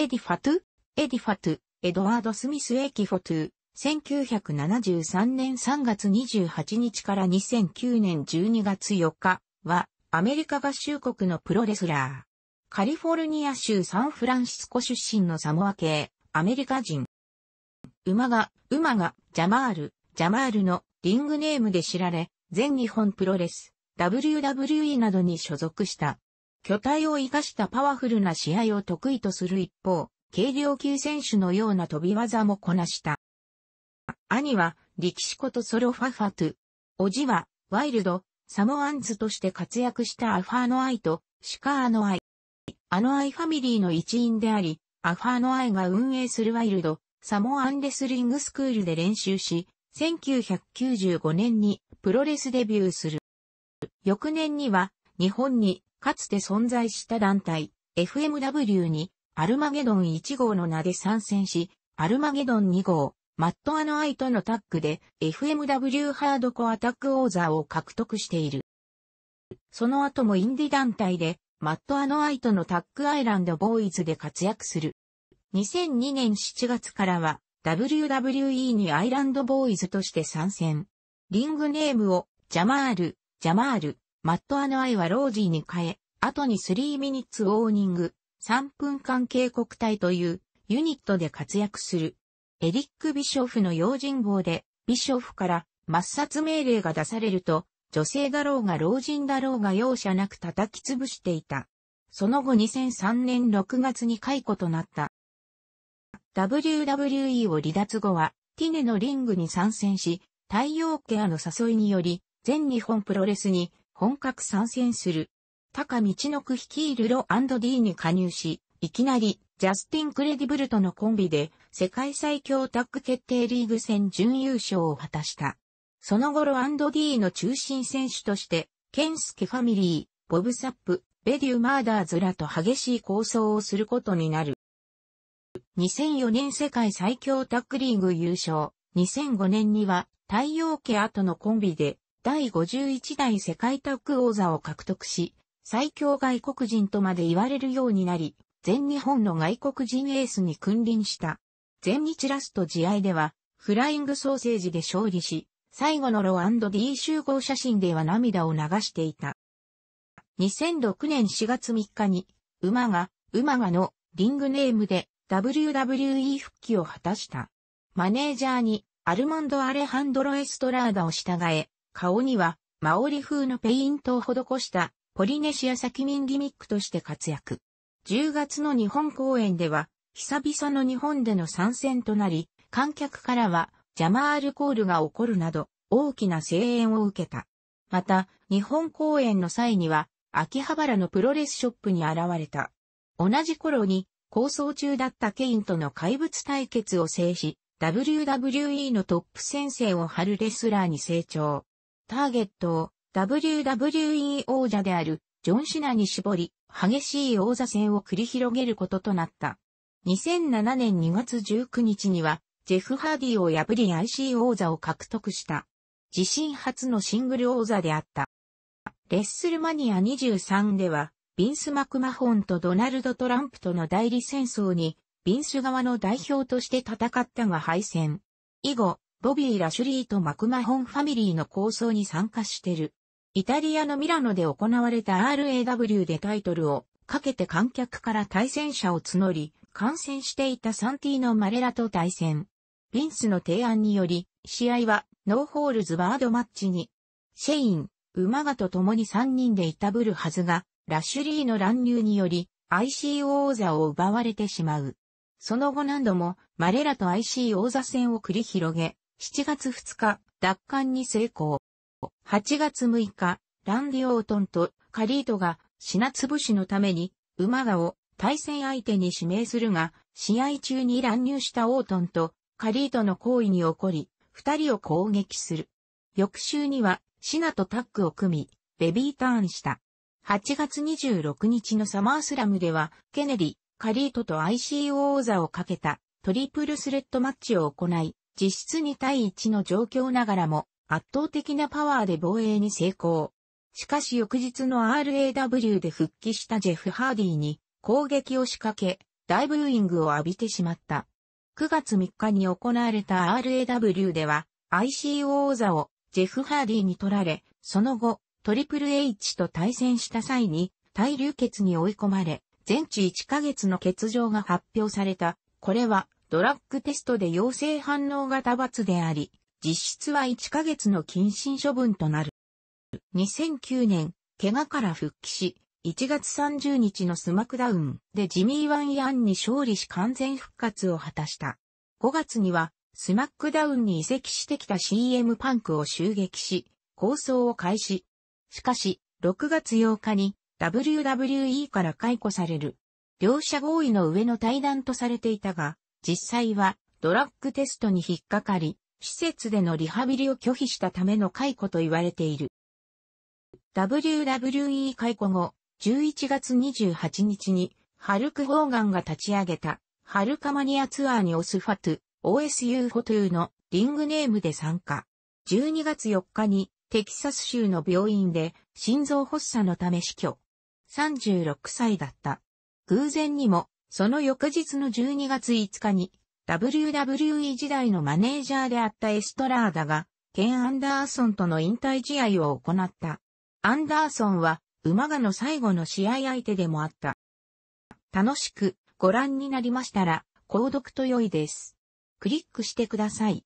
エディファトゥ、エディファトゥ、エドワード・スミス・エキフォトゥ、1973年3月28日から2009年12月4日は、アメリカ合衆国のプロレスラー。カリフォルニア州サンフランシスコ出身のサモア系、アメリカ人。馬が、馬が、ジャマール、ジャマールのリングネームで知られ、全日本プロレス、WWE などに所属した。巨体を生かしたパワフルな試合を得意とする一方、軽量級選手のような飛び技もこなした。兄は、力士ことソロファファトゥ。おじは、ワイルド、サモアンズとして活躍したアファーノアイと、シカーノアイ。アノアイファミリーの一員であり、アファーノアイが運営するワイルド、サモアンレスリングスクールで練習し、1995年にプロレスデビューする。翌年には、日本にかつて存在した団体、FMW に、アルマゲドン1号の名で参戦し、アルマゲドン2号、マットアノアイとのタッグで FMW ハードコアタック王座を獲得している。その後もインディ団体でマットアノアイとのタッグアイランドボーイズで活躍する。2002年7月からは WWE にアイランドボーイズとして参戦。リングネームをジャマール、ジャマール、マット・アのアイはロージーに変え、後に3ミニッツ・ウォーニング、3分間警告隊というユニットで活躍する。エリック・ビショフの用心棒で、ビショフから抹殺命令が出されると、女性だろうが老人だろうが容赦なく叩き潰していた。その後2003年6月に解雇となった。WWE を離脱後は、ティネのリングに参戦し、太陽ケアの誘いにより、全日本プロレスに本格参戦する。高道の区率いるロ &D に加入し、いきなりジャスティン・クレディブルとのコンビで世界最強タッグ決定リーグ戦準優勝を果たした。その後ロアンド・ &D の中心選手として、ケンスケファミリー、ボブサップ、ベデュー・マーダーズらと激しい構想をすることになる。2004年世界最強タッグリーグ優勝、2005年には太陽系後のコンビで第51代世界タッグ王座を獲得し、最強外国人とまで言われるようになり、全日本の外国人エースに君臨した。全日ラスト試合では、フライングソーセージで勝利し、最後のロー &D 集合写真では涙を流していた。2006年4月3日に、馬が、馬がのリングネームで WWE 復帰を果たした。マネージャーにアルモンド・アレハンドロ・エストラーダを従え、顔には、マオリ風のペイントを施したポリネシア先民ギミックとして活躍。10月の日本公演では、久々の日本での参戦となり、観客からは、ジャマールコールが起こるなど、大きな声援を受けた。また、日本公演の際には、秋葉原のプロレスショップに現れた。同じ頃に、構想中だったケインとの怪物対決を制し、WWE のトップ先生を張るレスラーに成長。ターゲットを WWE 王者であるジョン・シナに絞り、激しい王座戦を繰り広げることとなった。2007年2月19日には、ジェフ・ハーディを破り IC 王座を獲得した。自身初のシングル王座であった。レッスルマニア23では、ビンス・マクマホンとドナルド・トランプとの代理戦争に、ビンス側の代表として戦ったが敗戦。以後、ボビー・ラシュリーとマクマホンファミリーの構想に参加してる。イタリアのミラノで行われた RAW でタイトルをかけて観客から対戦者を募り、観戦していたサンティーノ・マレラと対戦。ィンスの提案により、試合はノーホールズワードマッチに、シェイン、ウマガと共に3人でいたぶるはずが、ラシュリーの乱入により、IC 王座を奪われてしまう。その後何度も、マレラと IC 王座戦を繰り広げ、7月2日、奪還に成功。8月6日、ランディ・オートンとカリートが品潰しのために馬がを対戦相手に指名するが、試合中に乱入したオートンとカリートの行為に起こり、二人を攻撃する。翌週にはシナとタッグを組み、ベビーターンした。8月26日のサマースラムでは、ケネディ、カリートと ICO 王座をかけたトリプルスレッドマッチを行い、実質2対1の状況ながらも圧倒的なパワーで防衛に成功。しかし翌日の RAW で復帰したジェフ・ハーディに攻撃を仕掛け、大ブーイングを浴びてしまった。9月3日に行われた RAW では ICO 座をジェフ・ハーディに取られ、その後、トリプル H と対戦した際に、対流血に追い込まれ、全治1ヶ月の欠場が発表された。これは、ドラッグテストで陽性反応が多発であり、実質は1ヶ月の謹慎処分となる。2009年、怪我から復帰し、1月30日のスマクダウンでジミー・ワン・ヤンに勝利し完全復活を果たした。5月には、スマックダウンに移籍してきた CM パンクを襲撃し、構想を開始。しかし、6月8日に WWE から解雇される。両者合意の上の対談とされていたが、実際はドラッグテストに引っかかり、施設でのリハビリを拒否したための解雇と言われている。WWE 解雇後、11月28日に、ハルク・ホーガンが立ち上げた、ハルカマニアツアーにオスファトゥ、OSU フォトゥのリングネームで参加。12月4日に、テキサス州の病院で心臓発作のため死去。36歳だった。偶然にもその翌日の12月5日に、WWE 時代のマネージャーであったエストラーダが、ケン・アンダーソンとの引退試合を行った。アンダーソンは、馬鹿の最後の試合相手でもあった。楽しくご覧になりましたら、購読と良いです。クリックしてください。